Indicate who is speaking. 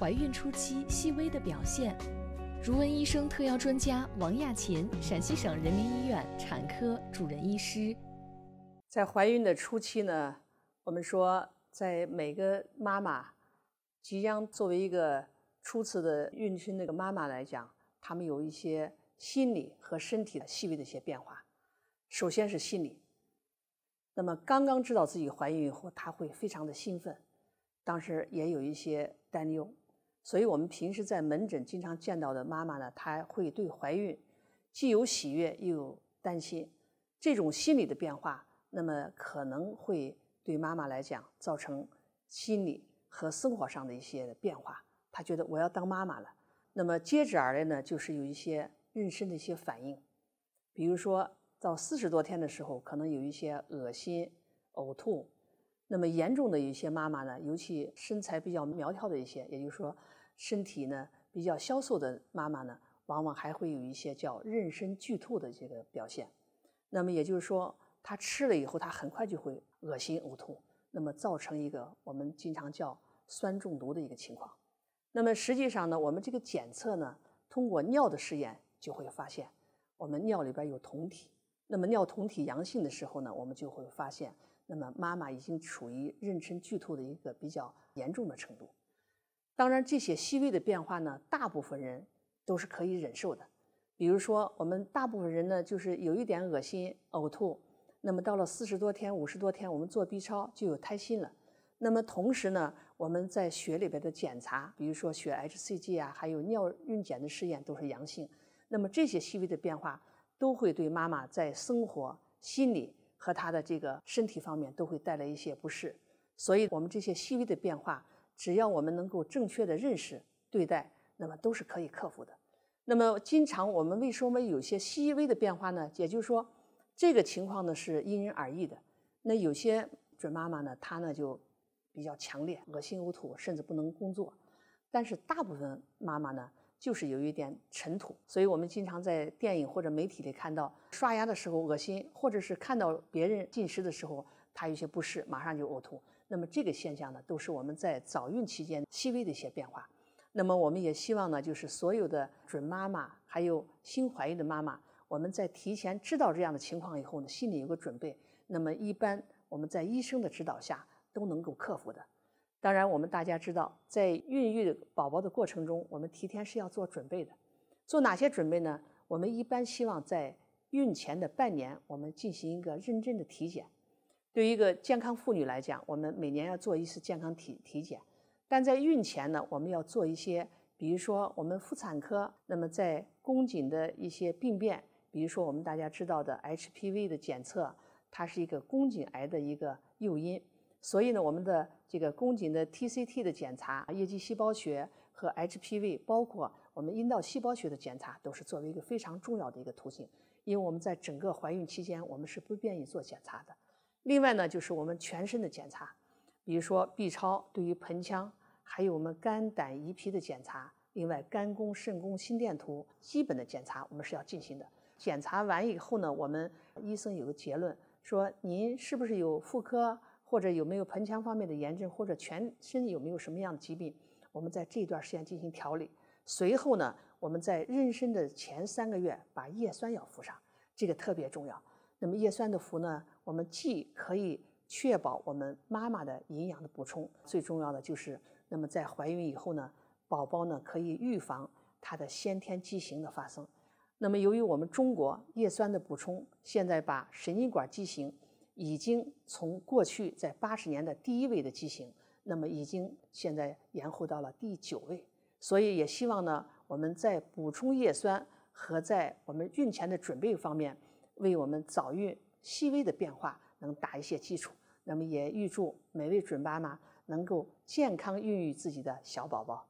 Speaker 1: 怀孕初期细微的表现，如文医生特邀专家王亚琴，陕西省人民医院产科主任医师。在怀孕的初期呢，我们说，在每个妈妈即将作为一个初次的妊娠那个妈妈来讲，她们有一些心理和身体的细微的一些变化。首先是心理，那么刚刚知道自己怀孕以后，她会非常的兴奋，当时也有一些担忧。所以，我们平时在门诊经常见到的妈妈呢，她会对怀孕既有喜悦又有担心，这种心理的变化，那么可能会对妈妈来讲造成心理和生活上的一些变化。她觉得我要当妈妈了，那么接着而来呢，就是有一些妊娠的一些反应，比如说到四十多天的时候，可能有一些恶心、呕吐。那么严重的一些妈妈呢，尤其身材比较苗条的一些，也就是说，身体呢比较消瘦的妈妈呢，往往还会有一些叫妊娠剧吐的这个表现。那么也就是说，她吃了以后，她很快就会恶心呕吐，那么造成一个我们经常叫酸中毒的一个情况。那么实际上呢，我们这个检测呢，通过尿的试验就会发现，我们尿里边有酮体。那么尿酮体阳性的时候呢，我们就会发现。那么，妈妈已经处于妊娠剧吐的一个比较严重的程度。当然，这些细微的变化呢，大部分人都是可以忍受的。比如说，我们大部分人呢，就是有一点恶心、呕吐。那么，到了四十多天、五十多天，我们做 B 超就有胎心了。那么，同时呢，我们在血里边的检查，比如说血 HCG 啊，还有尿孕检的试验都是阳性。那么，这些细微的变化都会对妈妈在生活、心理。和他的这个身体方面都会带来一些不适，所以我们这些细微的变化，只要我们能够正确的认识、对待，那么都是可以克服的。那么，经常我们为什么有些细微的变化呢？也就是说，这个情况呢是因人而异的。那有些准妈妈呢，她呢就比较强烈，恶心呕吐，甚至不能工作。但是大部分妈妈呢。就是有一点尘土，所以我们经常在电影或者媒体里看到，刷牙的时候恶心，或者是看到别人进食的时候，他有些不适，马上就呕吐。那么这个现象呢，都是我们在早孕期间细微的一些变化。那么我们也希望呢，就是所有的准妈妈，还有新怀孕的妈妈，我们在提前知道这样的情况以后呢，心里有个准备。那么一般我们在医生的指导下都能够克服的。当然，我们大家知道，在孕育宝宝的过程中，我们提前是要做准备的。做哪些准备呢？我们一般希望在孕前的半年，我们进行一个认真的体检。对于一个健康妇女来讲，我们每年要做一次健康体体检。但在孕前呢，我们要做一些，比如说我们妇产科，那么在宫颈的一些病变，比如说我们大家知道的 HPV 的检测，它是一个宫颈癌的一个诱因。所以呢，我们的这个宫颈的 TCT 的检查、液基细胞学和 HPV，包括我们阴道细胞学的检查，都是作为一个非常重要的一个途径。因为我们在整个怀孕期间，我们是不便于做检查的。另外呢，就是我们全身的检查，比如说 B 超对于盆腔，还有我们肝胆胰脾的检查，另外肝功、肾功、心电图基本的检查我们是要进行的。检查完以后呢，我们医生有个结论，说您是不是有妇科？或者有没有盆腔方面的炎症，或者全身有没有什么样的疾病，我们在这一段时间进行调理。随后呢，我们在妊娠的前三个月把叶酸要服上，这个特别重要。那么叶酸的服呢，我们既可以确保我们妈妈的营养的补充，最重要的就是，那么在怀孕以后呢，宝宝呢可以预防他的先天畸形的发生。那么由于我们中国叶酸的补充，现在把神经管畸形。已经从过去在八十年的第一位的机型，那么已经现在延后到了第九位，所以也希望呢，我们在补充叶酸和在我们孕前的准备方面，为我们早孕细微的变化能打一些基础。那么也预祝每位准妈妈能够健康孕育自己的小宝宝。